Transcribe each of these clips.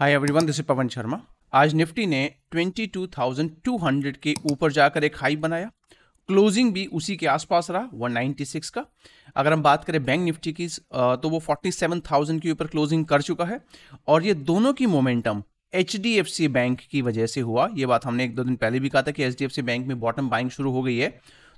hi everyone this is Pawan Sharma आज Nifty ने 22,200 के ऊपर जाकर एक हाई बनाया क्लोजिंग भी उसी के आसपास रहा 196 का अगर हम बात करें बैंक निफ्टी की तो वो 47,000 के ऊपर क्लोजिंग कर चुका है और ये दोनों की मोमेंटम एच बैंक की वजह से हुआ ये बात हमने एक दो दिन पहले भी कहा था कि एच बैंक में बॉटम बाइंग शुरू हो गई है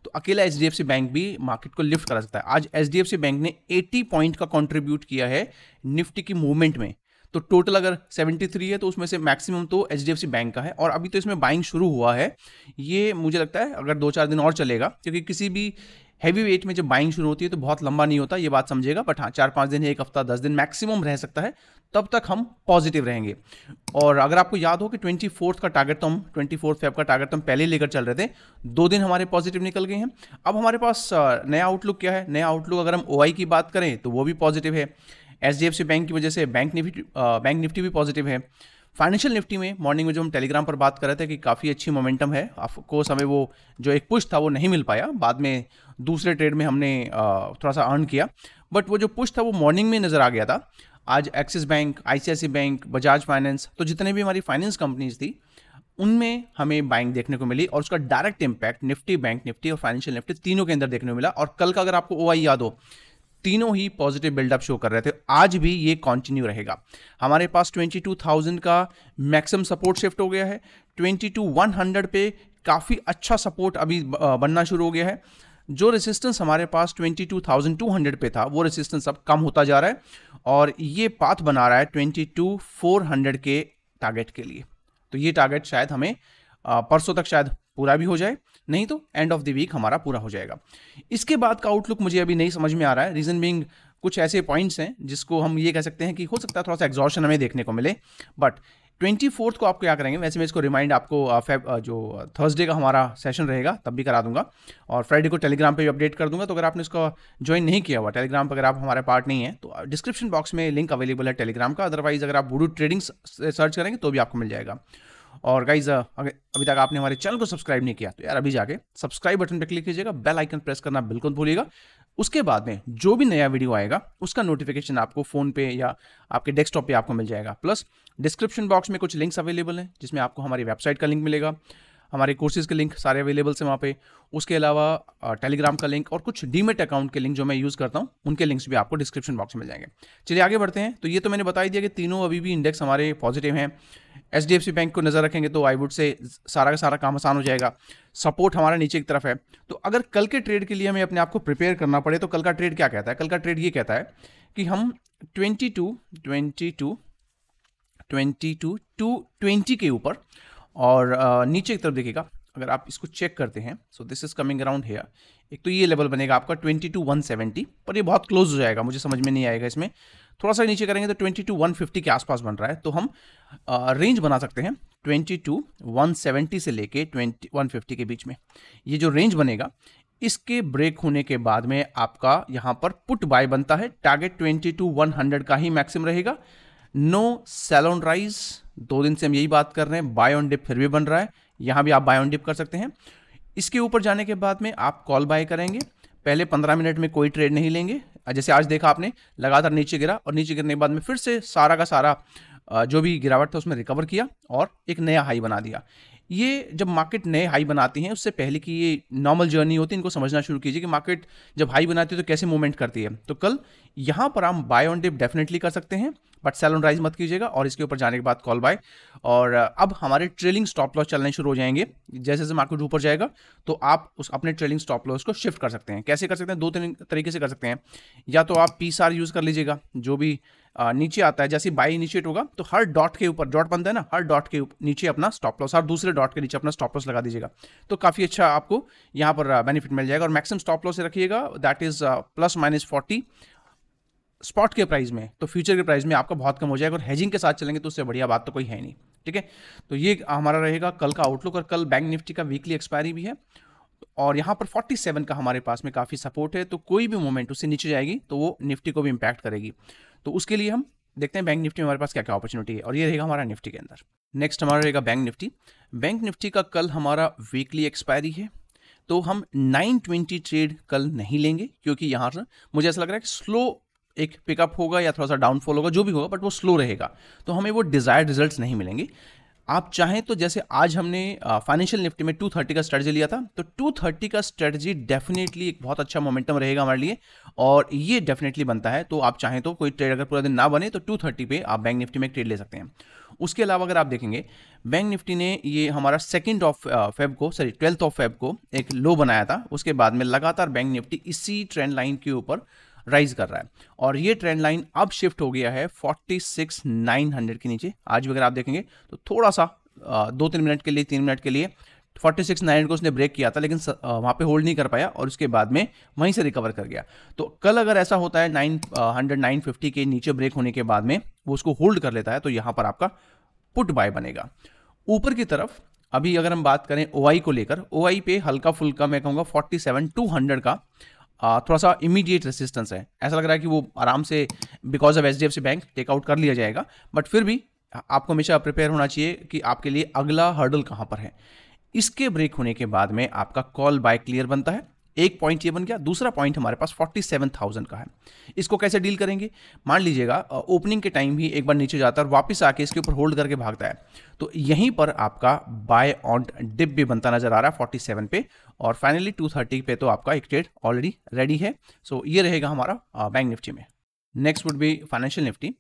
तो अकेला एच बैंक भी मार्केट को लिफ्ट करा सकता है आज एच बैंक ने 80 पॉइंट का कंट्रीब्यूट किया है निफ्टी की मूवमेंट में तो टोटल अगर 73 है तो उसमें से मैक्सिमम तो एच बैंक का है और अभी तो इसमें बाइंग शुरू हुआ है ये मुझे लगता है अगर दो चार दिन और चलेगा क्योंकि किसी भी हैवी वेट में जब बाइंग शुरू होती है तो बहुत लंबा नहीं होता ये बात समझेगा बट हाँ चार पाँच दिन एक हफ्ता दस दिन मैक्सिमम रह सकता है तब तक हम पॉजिटिव रहेंगे और अगर आपको याद हो कि ट्वेंटी फोर्थ का टारगेट तो हम ट्वेंटी फोर्थ फेब का टारगेट तो हम पहले लेकर चल रहे थे दो दिन हमारे पॉजिटिव निकल गए हैं अब हमारे पास नया आउटलुक क्या है नया आउटलुक अगर हम ओ की बात करें तो वो भी पॉजिटिव है H D F C bank की वजह से बैंक निफ्टी बैंक निफ्टी भी पॉजिटिव है फाइनेंशियल निफ्टी में मॉर्निंग में जो हम टेलीग्राम पर बात कर रहे थे कि काफ़ी अच्छी मोमेंटम है ऑफकोर्स हमें वो जो एक पुश था वो नहीं मिल पाया बाद में दूसरे ट्रेड में हमने थोड़ा सा अर्न किया बट वो जो पुश था वो मॉर्निंग में नज़र आ गया था आज Axis bank ICIC bank Bajaj finance तो जितने भी हमारी फाइनेंस कंपनीज थी उनमें हमें बाइंग देखने को मिली और उसका direct impact Nifty bank Nifty और फाइनेंशियल निफ्टी तीनों के अंदर देखने को मिला और कल का अगर आपको ओ याद हो तीनों ही पॉजिटिव बिल्डअप शो कर रहे थे आज भी ये कंटिन्यू रहेगा हमारे पास 22,000 का मैक्सिमम सपोर्ट शिफ्ट हो गया है 22,100 पे काफ़ी अच्छा सपोर्ट अभी बनना शुरू हो गया है जो रेसिस्टेंस हमारे पास 22,200 पे था वो रेसिस्टेंस अब कम होता जा रहा है और ये पाथ बना रहा है 22,400 के टारगेट के लिए तो ये टारगेट शायद हमें परसों तक शायद पूरा भी हो जाए नहीं तो एंड ऑफ द वीक हमारा पूरा हो जाएगा इसके बाद का आउटलुक मुझे अभी नहीं समझ में आ रहा है रीज़न बींग कुछ ऐसे पॉइंट्स हैं जिसको हम ये कह सकते हैं कि हो सकता है थोड़ा सा एग्जॉशन हमें देखने को मिले बट ट्वेंटी फोर्थ को आप क्या करेंगे वैसे मैं इसको रिमाइंड आपको फेब जो थर्सडे का हमारा सेशन रहेगा तब भी करा दूंगा और फ्राइडे को टेलीग्राम पे भी अपडेट कर दूंगा तो अगर आपने इसको ज्वाइन नहीं किया हुआ टेलीग्राम पर अगर आप हमारे पार्ट नहीं तो, है तो डिस्क्रिप्शन बॉक्स में लिंक अवेलेबल है टेलीग्राम का अदरवाइज अगर आप बुडू ट्रेडिंग सर्च करेंगे तो भी आपको मिल जाएगा और गाइज अगर अभी तक आपने हमारे चैनल को सब्सक्राइब नहीं किया तो यार अभी जाके सब्सक्राइब बटन पर क्लिक कीजिएगा बेल आइकन प्रेस करना बिल्कुल भूलिएगा उसके बाद में जो भी नया वीडियो आएगा उसका नोटिफिकेशन आपको फोन पे या आपके डेस्कटॉप पे आपको मिल जाएगा प्लस डिस्क्रिप्शन बॉक्स में कुछ लिंक्स अवेलेबल हैं जिसमें आपको हमारी वेबसाइट का लिंक मिलेगा हमारे कोर्सेज़ के लिंक सारे अवेलेबल्स हैं वहाँ पे उसके अलावा टेलीग्राम का लिंक और कुछ डीमेट अकाउंट के लिंक जो मैं यूज़ करता हूँ उनके लिंक्स भी आपको डिस्क्रिप्शन बॉक्स में मिल जाएंगे चलिए आगे बढ़ते हैं तो ये तो मैंने बता ही दिया कि तीनों अभी भी इंडेक्स हमारे पॉजिटिव हैं H D F C bank को नज़र रखेंगे तो आई वुड से सारा का सारा काम आसान हो जाएगा सपोर्ट हमारा नीचे की तरफ है तो अगर कल के ट्रेड के लिए हमें अपने आप को प्रिपेयर करना पड़े तो कल का ट्रेड क्या कहता है कल का ट्रेड ये कहता है कि हम twenty two twenty two twenty two two twenty के ऊपर और नीचे की तरफ देखिएगा अगर आप इसको चेक करते हैं so this is coming around here एक तो ये लेवल बनेगा आपका ट्वेंटी टू वन सेवेंटी पर ये बहुत क्लोज हो जाएगा मुझे समझ में नहीं आएगा इसमें थोड़ा सा नीचे करेंगे तो ट्वेंटी टू वन फिफ्टी के आसपास बन रहा है तो हम रेंज बना सकते हैं ट्वेंटी टू वन सेवेंटी से लेके ट्वेंटी वन फिफ्टी के बीच में ये जो रेंज बनेगा इसके ब्रेक होने के बाद में आपका यहाँ पर पुट बाय बनता है target twenty two one hundred का ही मैक्सिम रहेगा नो सेलोन राइज दो दिन से हम यही बात कर रहे हैं बाय ऑन डिप फिर भी बन रहा है यहाँ भी आप बाय ऑन डिप कर सकते हैं इसके ऊपर जाने के बाद में आप कॉल बाय करेंगे पहले पंद्रह मिनट में कोई ट्रेड नहीं लेंगे जैसे आज देखा आपने लगातार नीचे गिरा और नीचे गिरने के बाद में फिर से सारा का सारा जो भी गिरावट था उसमें रिकवर किया और एक नया हाई बना दिया ये जब मार्केट नए हाई बनाती हैं उससे पहले की ये नॉर्मल जर्नी होती है इनको समझना शुरू कीजिए कि मार्केट जब हाई बनाती है तो कैसे मूवमेंट करती है तो कल यहाँ पर हम बाय ऑन डिप डेफिनेटली कर सकते हैं बट सेल ऑन राइज मत कीजिएगा और इसके ऊपर जाने के बाद कॉल बाय और अब हमारे ट्रेलिंग स्टॉप लॉस चलने शुरू हो जाएंगे जैसे जैसे मार्केट ऊपर जाएगा तो आप उस अपने ट्रेलिंग स्टॉप लॉस को शिफ्ट कर सकते हैं कैसे कर सकते हैं दो तीन तरीके से कर सकते हैं या तो आप पी यूज़ कर लीजिएगा जो भी नीचे आता है जैसे बाई इनिशिएट होगा तो हर डॉट के ऊपर डॉट बनता है ना हर डॉट के नीचे अपना स्टॉप लॉस हर दूसरे डॉट के नीचे अपना स्टॉप लॉस लगा दीजिएगा तो काफ़ी अच्छा आपको यहाँ पर बेनिफिट मिल जाएगा और मैक्सिमम स्टॉप लॉस रखिएगा that is plus minus forty spot के प्राइस में तो फ्यूचर के प्राइस में आपका बहुत कम हो जाएगा और हेजिंग के साथ चलेंगे तो उससे बढ़िया बात तो कोई है नहीं ठीक है तो ये हमारा रहेगा कल का आउटलुक और कल बैंक निफ्टी का वीकली एक्सपायरी भी है और यहाँ पर 47 का हमारे पास में काफ़ी सपोर्ट है तो कोई भी मोमेंट उससे नीचे जाएगी तो वो निफ्टी को भी इम्पैक्ट करेगी तो उसके लिए हम देखते हैं बैंक निफ्टी में हमारे पास क्या क्या अपॉर्चुनिटी है और ये रहेगा हमारा निफ्टी के अंदर नेक्स्ट हमारा रहेगा बैंक निफ्टी बैंक निफ्टी का कल हमारा वीकली एक्सपायरी है तो हम 920 ट्रेड कल नहीं लेंगे क्योंकि यहाँ से मुझे ऐसा लग रहा है कि स्लो एक पिकअप होगा या थोड़ा सा डाउनफॉल होगा जो भी होगा बट वो स्लो रहेगा तो हमें वो डिजायर्ड रिजल्ट नहीं मिलेंगे आप चाहें तो जैसे आज हमने फाइनेंशियल निफ्टी में 230 का स्ट्रेटजी लिया था तो 230 का स्ट्रेटजी डेफिनेटली एक बहुत अच्छा मोमेंटम रहेगा हमारे लिए और ये डेफिनेटली बनता है तो आप चाहें तो कोई ट्रेड अगर पूरा दिन ना बने तो 230 पे आप बैंक निफ्टी में ट्रेड ले सकते हैं उसके अलावा अगर आप देखेंगे बैंक निफ्टी ने ये हमारा सेकेंड ऑफ फेब को सॉरी ट्वेल्थ ऑफ फेब को एक लो बनाया था उसके बाद में लगातार बैंक निफ्टी इसी ट्रेंड लाइन के ऊपर राइज कर रहा है और ये ट्रेंड लाइन अब शिफ्ट हो गया है 46,900 के नीचे आज भी अगर आप देखेंगे तो थोड़ा सा दो तीन मिनट के लिए तीन मिनट के लिए फोर्टी सिक्स नाइन को उसने ब्रेक किया था लेकिन वहाँ पे होल्ड नहीं कर पाया और उसके बाद में वहीं से रिकवर कर गया तो कल अगर ऐसा होता है नाइन हंड्रेड नाइन फिफ्टी के नीचे ब्रेक होने के बाद में वो उसको होल्ड कर लेता है तो यहाँ पर आपका पुट बाय बनेगा ऊपर की तरफ अभी अगर हम बात करें ओ को लेकर ओ पे हल्का फुल्का मैं कहूँगा फोर्टी सेवन टू हंड्रेड का थोड़ा सा इमीडिएट रेसिस्टेंस है ऐसा लग रहा है कि वो आराम से because of H D F C bank take out कर लिया जाएगा बट फिर भी आपको हमेशा प्रिपेयर होना चाहिए कि आपके लिए अगला हर्डल कहाँ पर है इसके ब्रेक होने के बाद में आपका कॉल बाय क्लियर बनता है एक पॉइंट ये बन गया दूसरा पॉइंट हमारे पास 47,000 का है इसको कैसे डील करेंगे मान लीजिएगा ओपनिंग के टाइम ही एक बार नीचे जाता है और वापस आके इसके ऊपर होल्ड करके भागता है तो यहीं पर आपका बाय ऑन डिप भी बनता नजर आ रहा है 47 पे और फाइनली 230 पे तो आपका एक ट्रेड ऑलरेडी रेडी है सो so, ये रहेगा हमारा बैंक निफ्टी में next would be financial Nifty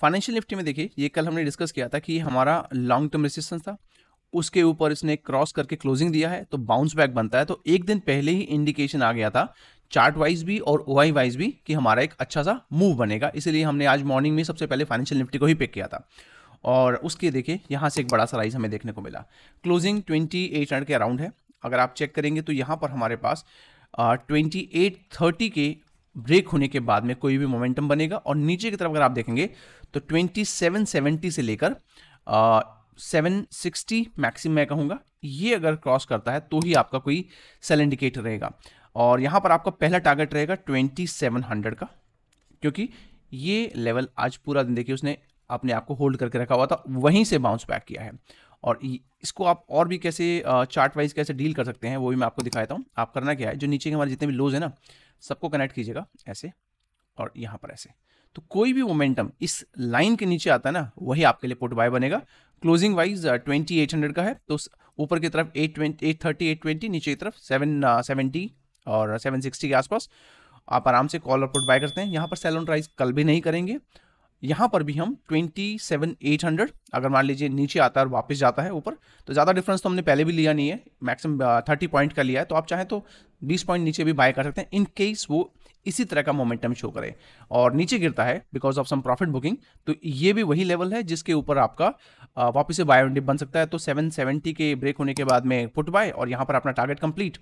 financial Nifty में देखिए ये कल हमने डिस्कस किया था कि हमारा लॉन्ग टर्म रेसिस्टेंस था उसके ऊपर इसने क्रॉस करके क्लोजिंग दिया है तो बाउंस बैक बनता है तो एक दिन पहले ही इंडिकेशन आ गया था चार्ट वाइज भी और ओ वाइज भी कि हमारा एक अच्छा सा मूव बनेगा इसलिए हमने आज मॉर्निंग में सबसे पहले फाइनेंशियल निफ्टी को ही पिक किया था और उसके देखिए यहाँ से एक बड़ा सा राइज हमें देखने को मिला क्लोजिंग ट्वेंटी एट हंड्रेड के अराउंड है अगर आप चेक करेंगे तो यहाँ पर हमारे पास ट्वेंटी एट थर्टी के ब्रेक होने के बाद में कोई भी मोमेंटम बनेगा और नीचे की तरफ अगर आप देखेंगे तो ट्वेंटी सेवन सेवेंटी से लेकर 760 मैक्सिमम मैं कहूँगा ये अगर क्रॉस करता है तो ही आपका कोई सेल इंडिकेटर रहेगा और यहाँ पर आपका पहला टारगेट रहेगा 2700 का क्योंकि ये लेवल आज पूरा दिन देखिए उसने अपने आप को होल्ड करके रखा हुआ था वहीं से बाउंस बैक किया है और इसको आप और भी कैसे चार्ट वाइज कैसे डील कर सकते हैं वो भी मैं आपको दिखाता हूँ आप करना क्या है जो नीचे के हमारे जितने भी लोज है ना सबको कनेक्ट कीजिएगा ऐसे और यहाँ पर ऐसे तो कोई भी मोमेंटम इस लाइन के नीचे आता है ना वही आपके लिए पुट बाय बनेगा closing wise twenty eight hundred का है तो ऊपर की तरफ eight twenty eight thirty eight twenty नीचे की तरफ सेवन सेवेंटी uh, और सेवन सिक्सटी के आसपास आप आराम से कॉल और पुट बाय करते हैं यहाँ पर सेल ऑन प्राइस कल भी नहीं करेंगे यहाँ पर भी हम ट्वेंटी सेवन एट हंड्रेड अगर मान लीजिए नीचे आता है और वापस जाता है ऊपर तो ज़्यादा डिफरेंस तो हमने पहले भी लिया नहीं है मैक्सिमम थर्टी पॉइंट का लिया है तो आप चाहें तो बीस पॉइंट नीचे भी बाय कर सकते हैं इन केस वो इसी तरह का मोमेंटम शो करे और नीचे गिरता है because of some profit booking तो ये भी वही लेवल है जिसके ऊपर आपका वापस से बाय बन सकता है तो 770 के ब्रेक होने के बाद में फुट बाय और यहाँ पर अपना टारगेट कंप्लीट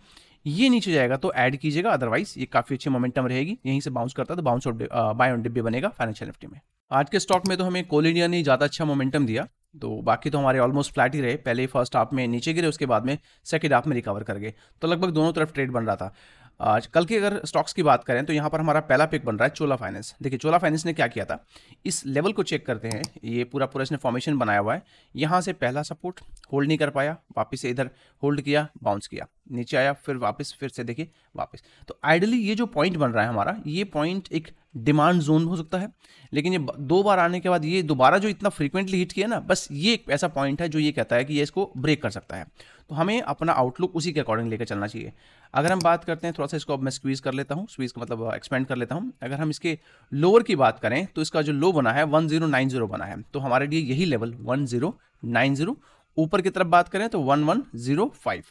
ये नीचे जाएगा तो ऐड कीजिएगा अदरवाइज ये काफी अच्छी मोमेंटम रहेगी यहीं से बाउंस करता है तो बाउंस और बाय ऑन डिप भी बनेगा फाइनेंशियल निफ्टी में आज के स्टॉक में तो हमें कोल इंडिया ने ज़्यादा अच्छा मोमेंटम दिया तो बाकी तो हमारे ऑलमोस्ट फ्लैट ही रहे पहले फर्स्ट हाफ में नीचे गिरे उसके बाद में सेकेंड हाफ में रिकवर कर गए तो लगभग दोनों तरफ ट्रेड बन रहा था आज कल की अगर स्टॉक्स की बात करें तो यहाँ पर हमारा पहला पिक बन रहा है चोला फाइनेंस देखिए चोला फाइनेंस ने क्या किया था इस लेवल को चेक करते हैं ये पूरा पूरा इसने फॉर्मेशन बनाया हुआ है यहाँ से पहला सपोर्ट होल्ड नहीं कर पाया वापस से इधर होल्ड किया बाउंस किया नीचे आया फिर वापस फिर से देखिए वापस तो आइडली ये जो पॉइंट बन रहा है हमारा ये पॉइंट एक डिमांड जोन हो सकता है लेकिन ये दो बार आने के बाद ये दोबारा जो इतना फ्रीक्वेंटली हिट किया ना बस ये एक ऐसा पॉइंट है जो ये कहता है कि ये इसको ब्रेक कर सकता है तो हमें अपना आउटलुक उसी के अकॉर्डिंग लेकर चलना चाहिए अगर हम बात करते हैं थोड़ा सा इसको अब मैं स्क्वीज़ कर लेता हूँ स्वीज का मतलब एक्सपेंड uh, कर लेता हूँ अगर हम इसके लोअर की बात करें तो इसका जो लो बना है वन जीरो नाइन जीरो बना है तो हमारे लिए यही level one zero nine zero ऊपर की तरफ बात करें तो वन वन जीरो फाइव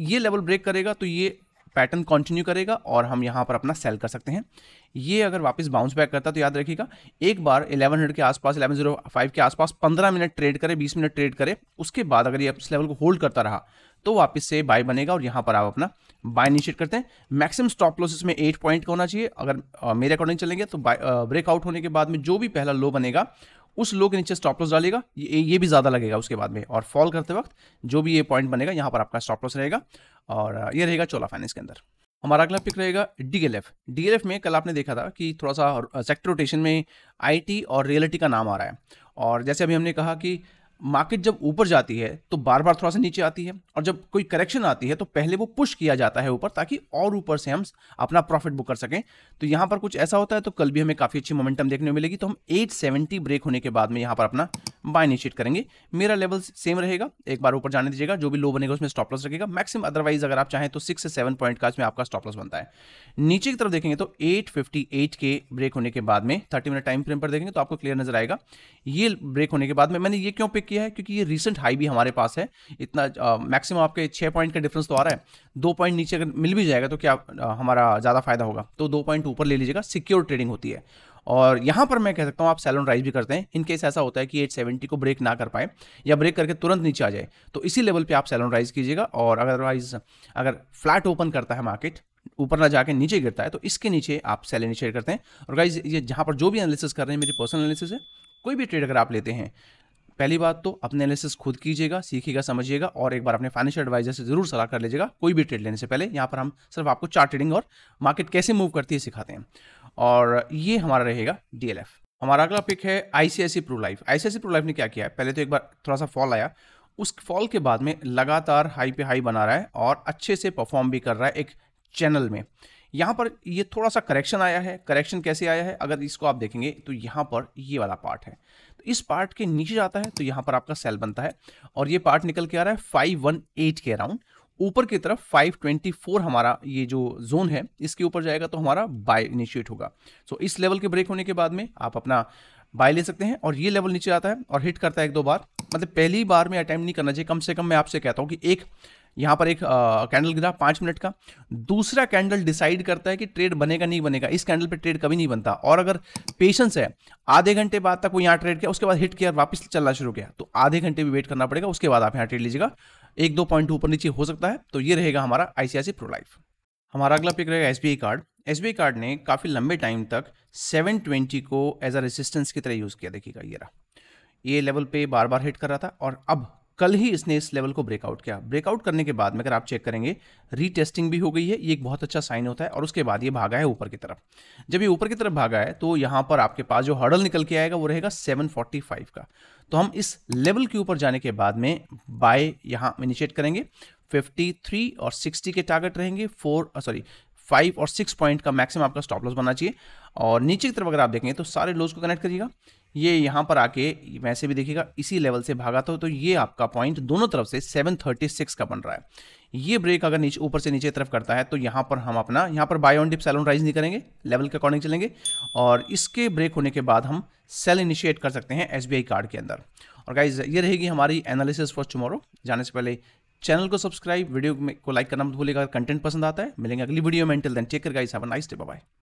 ये लेवल ब्रेक करेगा तो ये पैटर्न कंटिन्यू करेगा और हम यहाँ पर अपना सेल कर सकते हैं ये अगर वापस बाउंस बैक करता तो याद रखिएगा एक बार 1100 के आसपास 1105 के आसपास 15 मिनट ट्रेड करे 20 मिनट ट्रेड करे उसके बाद अगर ये इस लेवल को होल्ड करता रहा तो वापस से बाय बनेगा और यहाँ पर आप अपना बाय इनिशिएट करते हैं मैक्सिमम स्टॉप लॉस इसमें एट पॉइंट का होना चाहिए अगर मेरे अकॉर्डिंग चलेंगे तो ब्रेकआउट होने के बाद में जो भी पहला लो बनेगा उस लो के नीचे स्टॉप लॉस डालेगा ये ये भी ज़्यादा लगेगा उसके बाद में और फॉल करते वक्त जो भी ये पॉइंट बनेगा यहाँ पर आपका स्टॉप लॉस रहेगा और ये रहेगा चोला फाइनेंस के अंदर हमारा अगला पिक रहेगा डीएलएफ डीएलएफ में कल आपने देखा था कि थोड़ा सा सेक्टर रोटेशन में आईटी और रियलिटी का नाम आ रहा है और जैसे अभी हमने कहा कि मार्केट जब ऊपर जाती है तो बार बार थोड़ा सा नीचे आती है और जब कोई करेक्शन आती है तो पहले वो पुश किया जाता है ऊपर ताकि और ऊपर से हम अपना प्रॉफिट बुक कर सकें तो यहाँ पर कुछ ऐसा होता है तो कल भी हमें काफ़ी अच्छी मोमेंटम देखने को मिलेगी तो हम 870 ब्रेक होने के बाद में यहाँ पर अपना बाय निश्चित करेंगे मेरा लेवल सेम रहेगा एक बार ऊपर जाने दीजिएगा जो भी लो बनेगा उसमें स्टॉप लॉस रखेगा मैक्सिमम अदरवाइज अगर आप चाहें तो सिक्स से सेवन पॉइंट का इसमें आपका स्टॉप लॉस बनता है नीचे की तरफ देखेंगे तो एट के ब्रेक होने के बाद में थर्टी मिनट टाइम फ्रेम पर देखेंगे तो आपको क्लियर नजर आएगा ये ब्रेक होने के बाद में मैंने ये क्यों पिक किया है क्योंकि ये रिसेंट हाई भी हमारे पास है इतना मैक्सिमम आपके छः पॉइंट का डिफरेंस तो आ रहा है दो पॉइंट नीचे अगर मिल भी जाएगा तो क्या uh, हमारा ज़्यादा फायदा होगा तो दो पॉइंट ऊपर ले लीजिएगा सिक्योर ट्रेडिंग होती है और यहाँ पर मैं कह सकता हूँ आप सैलोन राइज भी करते हैं इन केस ऐसा होता है कि 870 को ब्रेक ना कर पाए या ब्रेक करके तुरंत नीचे आ जाए तो इसी लेवल पे आप सैलोन राइज कीजिएगा और अदरवाइज अगर फ्लैट ओपन करता है मार्केट ऊपर ना जाके नीचे गिरता है तो इसके नीचे आप सेल इनिशिएट करते हैं और गाइज ये जहाँ पर जो भी एनालिसिस कर रहे हैं मेरी पर्सनल एनालिसिस है कोई भी ट्रेड अगर आप लेते हैं पहली बात तो अपने एनालिसिस खुद कीजिएगा सीखिएगा समझिएगा और एक बार अपने फाइनेंशियल एडवाइजर से जरूर सलाह कर लीजिएगा कोई भी ट्रेड लेने से पहले यहाँ पर हम सिर्फ आपको चार्ट ट्रेडिंग और मार्केट कैसे मूव करती है सिखाते हैं और ये हमारा रहेगा डीएलएफ हमारा अगला पिक है ICIC Pru Life ICIC Pru Life ने क्या किया है पहले तो एक बार थोड़ा सा फॉल आया उस फॉल के बाद में लगातार हाई पे हाई बना रहा है और अच्छे से परफॉर्म भी कर रहा है एक चैनल में यहाँ पर ये थोड़ा सा करेक्शन आया है करेक्शन कैसे आया है अगर इसको आप देखेंगे तो यहाँ पर ये वाला पार्ट है तो इस पार्ट के नीचे जाता है तो यहाँ पर आपका सेल बनता है और ये पार्ट निकल के आ रहा है फाइव वन एट के अराउंड ऊपर की तरफ 524 हमारा ये जो जोन है इसके ऊपर जाएगा तो हमारा बाय इनिशिएट होगा सो so, इस लेवल के ब्रेक होने के बाद में आप अपना बाय ले सकते हैं और ये लेवल नीचे आता है और हिट करता है एक दो बार मतलब पहली बार में अटैम्प्ट नहीं करना चाहिए कम से कम मैं आपसे कहता हूँ कि एक यहाँ पर एक कैंडल गिरा पांच मिनट का दूसरा कैंडल डिसाइड करता है कि ट्रेड बनेगा नहीं बनेगा इस कैंडल पे ट्रेड कभी नहीं बनता और अगर पेशेंस है आधे घंटे बाद तक वो यहाँ ट्रेड किया उसके बाद हिट किया वापस चलना शुरू किया तो आधे घंटे भी वेट करना पड़ेगा उसके बाद आप यहाँ ट्रेड लीजिएगा एक दो पॉइंट ऊपर नीचे हो सकता है तो ये रहेगा हमारा आईसीआईसी प्रो लाइफ हमारा अगला पिक रहेगा एस कार्ड एस कार्ड ने काफ़ी लंबे टाइम तक 720 को एज अ रेसिस्टेंस की तरह यूज़ किया देखिएगा ये रहा ये लेवल पे बार बार हिट कर रहा था और अब कल ही इसने इस लेवल को ब्रेकआउट किया ब्रेकआउट करने के बाद में अगर आप चेक करेंगे रीटेस्टिंग भी हो गई है ये एक बहुत अच्छा साइन होता है और उसके बाद ये भागा है ऊपर की तरफ जब ये ऊपर की तरफ भागा है तो यहाँ पर आपके पास जो हर्डल निकल के आएगा वो रहेगा 745 का तो हम इस लेवल के ऊपर जाने के बाद में बाय यहाँ इनिशिएट करेंगे फिफ्टी और सिक्सटी के टारगेट रहेंगे फोर सॉरी फाइव और सिक्स पॉइंट का मैक्सिमम आपका स्टॉप लॉस बनना चाहिए और नीचे की तरफ अगर आप देखेंगे तो सारे लोज को कनेक्ट करिएगा ये यहाँ पर आके वैसे भी देखिएगा इसी लेवल से भागा तो, तो ये आपका पॉइंट दोनों तरफ से 736 का बन रहा है ये ब्रेक अगर नीचे ऊपर से नीचे तरफ करता है तो यहाँ पर हम अपना यहाँ पर buy on dip sell on rise नहीं करेंगे लेवल के अकॉर्डिंग चलेंगे और इसके ब्रेक होने के बाद हम सेल इनिशिएट कर सकते हैं एस कार्ड के अंदर और गाइज ये रहेगी हमारी एनालिसिस फॉर टुमारो जाने से पहले चैनल को सब्सक्राइब वीडियो को लाइक करना मत भूलेगा कंटेंट पसंद आता है मिलेंगे अगली वीडियो में टेक कर guys have nice day bye